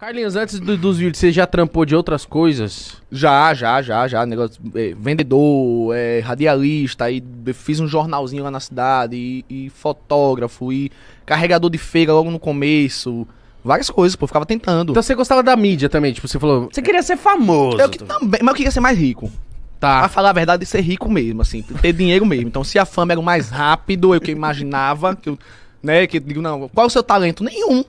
Carlinhos, antes do, dos vídeos, você já trampou de outras coisas? Já, já, já, já. Negócio, é, vendedor, é, radialista, aí fiz um jornalzinho lá na cidade, e, e, fotógrafo, e carregador de feira logo no começo. Várias coisas, pô, ficava tentando. Então você gostava da mídia também, tipo, você falou. Você queria ser famoso. Eu que, também, mas eu queria ser mais rico. Tá. Pra falar a verdade, ser rico mesmo, assim, ter dinheiro mesmo. Então, se a fama era mais rápido, eu que imaginava, que eu, né, que digo, não, qual o seu talento? Nenhum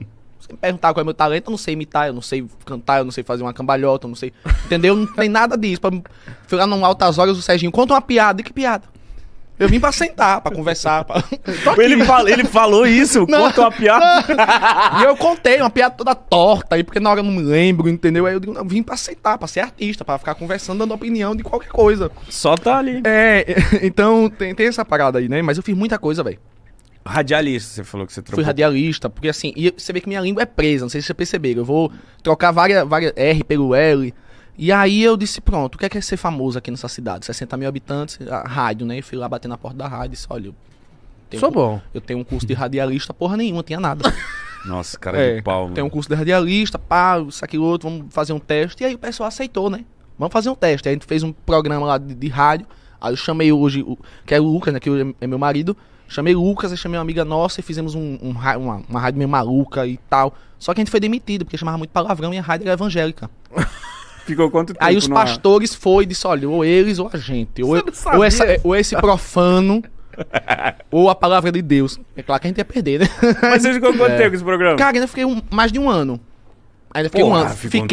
perguntar qual é o meu talento, eu não sei imitar, eu não sei cantar, eu não sei fazer uma cambalhota, eu não sei. Entendeu? Não tem nada disso. Pra ficar num altas horas o Serginho, conta uma piada, e que piada? Eu vim pra sentar, pra conversar. Pra... Ele, fala, ele falou isso, não, conta uma piada. E eu contei uma piada toda torta aí, porque na hora eu não me lembro, entendeu? Aí eu digo, não, vim pra sentar, pra ser artista, pra ficar conversando, dando opinião de qualquer coisa. Só tá ali. É, então tem, tem essa parada aí, né? Mas eu fiz muita coisa, velho. Radialista, você falou que você trocou. Fui radialista, porque assim, e você vê que minha língua é presa, não sei se vocês perceberam. Eu vou trocar várias, várias R pelo L. E aí eu disse, pronto, o que é, que é ser famoso aqui nessa cidade? 60 mil habitantes, rádio, né? eu fui lá bater na porta da rádio e disse, olha, eu Sou um, bom. Eu tenho um curso de radialista, porra nenhuma, tinha nada. Nossa, cara é, de pau, mano. Tenho um curso de radialista, pá, isso, o outro, vamos fazer um teste. E aí o pessoal aceitou, né? Vamos fazer um teste. Aí a gente fez um programa lá de, de rádio. Aí eu chamei hoje, que é o Lucas, né? Que é meu marido. Chamei o Lucas e chamei uma amiga nossa e fizemos um, um, uma, uma rádio meio maluca e tal. Só que a gente foi demitido, porque chamava muito palavrão e a rádio era evangélica. Ficou quanto tempo? Aí os pastores ar? foi e disse: olha, ou eles ou a gente. Ou, ou, essa, ou esse profano. ou a palavra de Deus. É claro que a gente ia perder, né? Mas você ficou quanto é. tempo com esse programa? Cara, ainda fiquei um, mais de um ano. Ainda fiquei Porra, um ano. Fiquei, um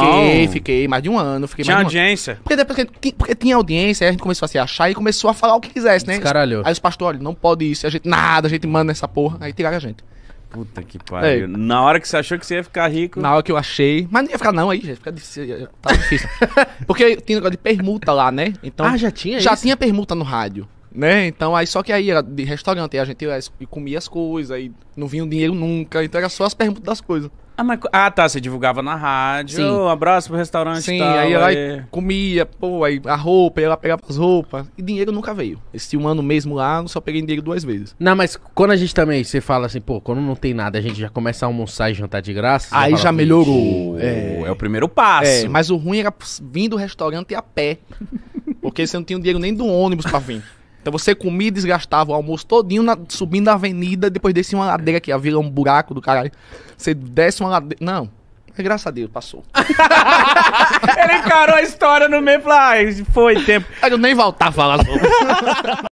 fiquei, fiquei, mais de um ano. Fiquei tinha mais de um audiência? Ano. Porque depois porque tinha audiência, a gente começou a se achar e começou a falar o que quisesse, né? Caralho. Aí os pastores, não pode isso, a gente nada, a gente manda essa porra. Aí tiraram a gente. Puta que pariu. É. Na hora que você achou que você ia ficar rico. Na hora que eu achei. Mas não ia ficar, não, aí, gente. Fica difícil. Tá difícil. Porque tinha negócio de permuta lá, né? Então, ah, já tinha? Já isso? tinha permuta no rádio né? Então, aí só que aí era de restaurante, aí a gente ia, comia as coisas, aí não vinha o dinheiro nunca, então era só as perguntas das coisas. Ah, mas... ah, tá, você divulgava na rádio. Sim. Um abraço pro restaurante Sim, tal, aí ela aí... comia, pô, aí a roupa, aí ela pegava as roupas. E dinheiro nunca veio. Esse um ano mesmo lá, só peguei dinheiro duas vezes. Não, mas quando a gente também, você fala assim, pô, quando não tem nada, a gente já começa a almoçar e jantar de graça. Aí já, fala, já melhorou. É, é... é... o primeiro passo. É, mas o ruim era vir do restaurante a pé. porque você não tinha dinheiro nem do ônibus pra vir. Então você comia e desgastava o almoço todinho na, subindo a avenida, depois descia uma ladeira que havia é um buraco do caralho. Você desce uma ladeira. Não. Graças a Deus, passou. Ele encarou a história no meio e falou: ah, foi tempo. Eu nem voltava lá.